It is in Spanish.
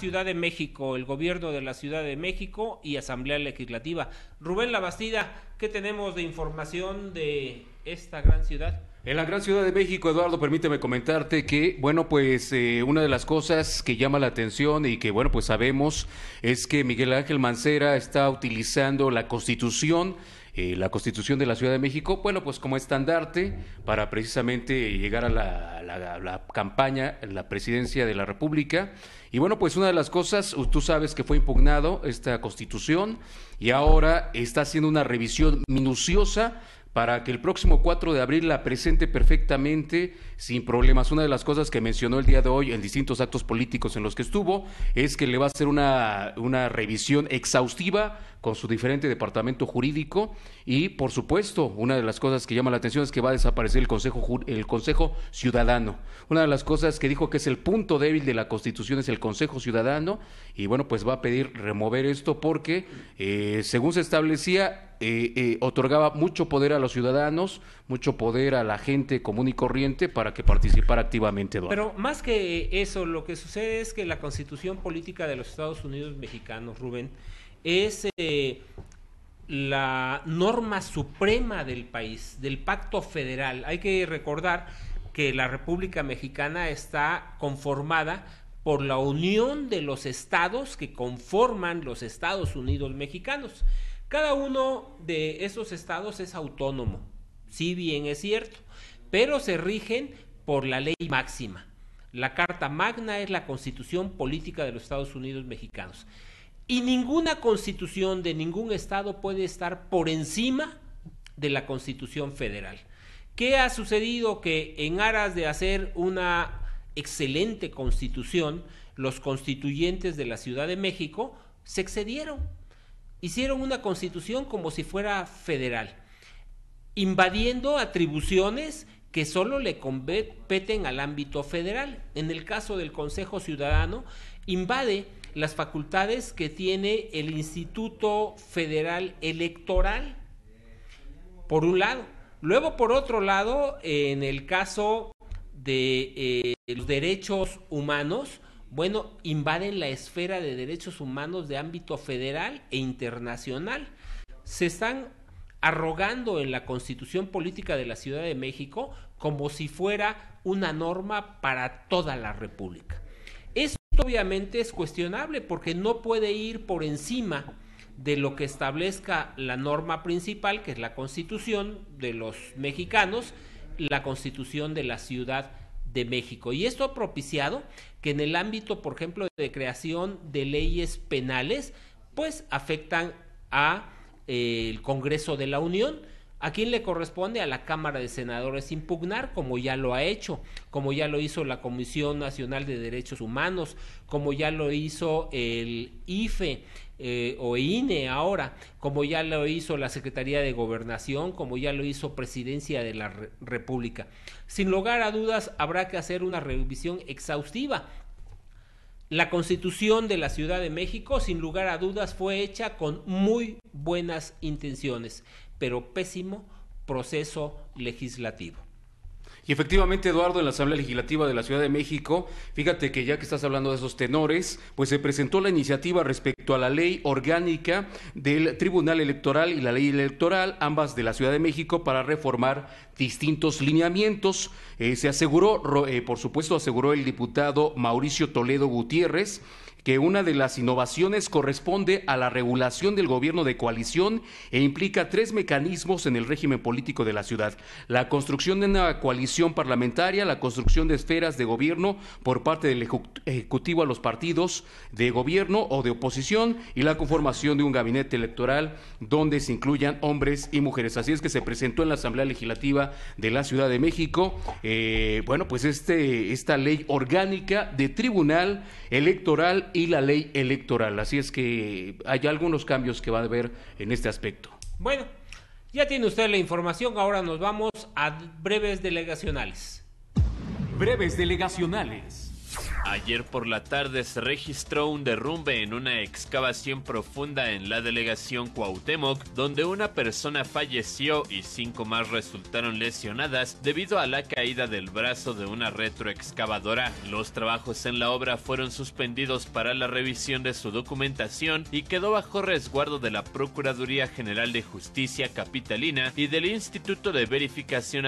Ciudad de México, el gobierno de la Ciudad de México y Asamblea Legislativa. Rubén Labastida, ¿Qué tenemos de información de esta gran ciudad? En la gran ciudad de México, Eduardo, permíteme comentarte que, bueno, pues eh, una de las cosas que llama la atención y que, bueno, pues sabemos es que Miguel Ángel Mancera está utilizando la constitución eh, la Constitución de la Ciudad de México, bueno, pues como estandarte para precisamente llegar a la, la, la, campaña, la presidencia de la República. Y bueno, pues una de las cosas, tú sabes que fue impugnado esta Constitución y ahora está haciendo una revisión minuciosa para que el próximo 4 de abril la presente perfectamente, sin problemas. Una de las cosas que mencionó el día de hoy en distintos actos políticos en los que estuvo es que le va a hacer una, revisión exhaustiva con su diferente departamento jurídico y, por supuesto, una de las cosas que llama la atención es que va a desaparecer el Consejo, el Consejo Ciudadano. Una de las cosas que dijo que es el punto débil de la Constitución es el Consejo Ciudadano y, bueno, pues va a pedir remover esto porque, eh, según se establecía, eh, eh, otorgaba mucho poder a los ciudadanos, mucho poder a la gente común y corriente para que participara activamente. Pero más que eso, lo que sucede es que la constitución política de los Estados Unidos mexicanos, Rubén, es eh, la norma suprema del país, del pacto federal. Hay que recordar que la República Mexicana está conformada por la unión de los estados que conforman los Estados Unidos mexicanos. Cada uno de esos estados es autónomo, si bien es cierto, pero se rigen por la ley máxima. La Carta Magna es la constitución política de los Estados Unidos mexicanos. Y ninguna constitución de ningún estado puede estar por encima de la constitución federal. ¿Qué ha sucedido? Que en aras de hacer una excelente constitución, los constituyentes de la Ciudad de México se excedieron hicieron una constitución como si fuera federal, invadiendo atribuciones que solo le competen al ámbito federal. En el caso del Consejo Ciudadano, invade las facultades que tiene el Instituto Federal Electoral, por un lado. Luego, por otro lado, en el caso de eh, los derechos humanos, bueno, invaden la esfera de derechos humanos de ámbito federal e internacional. Se están arrogando en la constitución política de la Ciudad de México como si fuera una norma para toda la República. Esto obviamente es cuestionable porque no puede ir por encima de lo que establezca la norma principal, que es la constitución de los mexicanos, la constitución de la Ciudad de México. Y esto ha propiciado que en el ámbito, por ejemplo, de creación de leyes penales, pues afectan a eh, el Congreso de la Unión, ¿A quién le corresponde? A la Cámara de Senadores impugnar, como ya lo ha hecho, como ya lo hizo la Comisión Nacional de Derechos Humanos, como ya lo hizo el IFE eh, o INE ahora, como ya lo hizo la Secretaría de Gobernación, como ya lo hizo Presidencia de la República. Sin lugar a dudas, habrá que hacer una revisión exhaustiva la constitución de la Ciudad de México, sin lugar a dudas, fue hecha con muy buenas intenciones, pero pésimo proceso legislativo. Y efectivamente, Eduardo, en la Asamblea Legislativa de la Ciudad de México, fíjate que ya que estás hablando de esos tenores, pues se presentó la iniciativa respecto a la ley orgánica del Tribunal Electoral y la ley electoral, ambas de la Ciudad de México, para reformar distintos lineamientos. Eh, se aseguró, eh, por supuesto, aseguró el diputado Mauricio Toledo Gutiérrez, que una de las innovaciones corresponde a la regulación del gobierno de coalición e implica tres mecanismos en el régimen político de la ciudad. La construcción de una coalición parlamentaria, la construcción de esferas de gobierno por parte del Ejecutivo a los partidos de gobierno o de oposición y la conformación de un gabinete electoral donde se incluyan hombres y mujeres. Así es que se presentó en la Asamblea Legislativa de la Ciudad de México, eh, bueno, pues este, esta ley orgánica de tribunal electoral y la ley electoral. Así es que hay algunos cambios que va a haber en este aspecto. Bueno, ya tiene usted la información, ahora nos vamos a breves delegacionales. Breves delegacionales. Ayer por la tarde se registró un derrumbe en una excavación profunda en la delegación Cuauhtémoc, donde una persona falleció y cinco más resultaron lesionadas debido a la caída del brazo de una retroexcavadora. Los trabajos en la obra fueron suspendidos para la revisión de su documentación y quedó bajo resguardo de la Procuraduría General de Justicia Capitalina y del Instituto de Verificación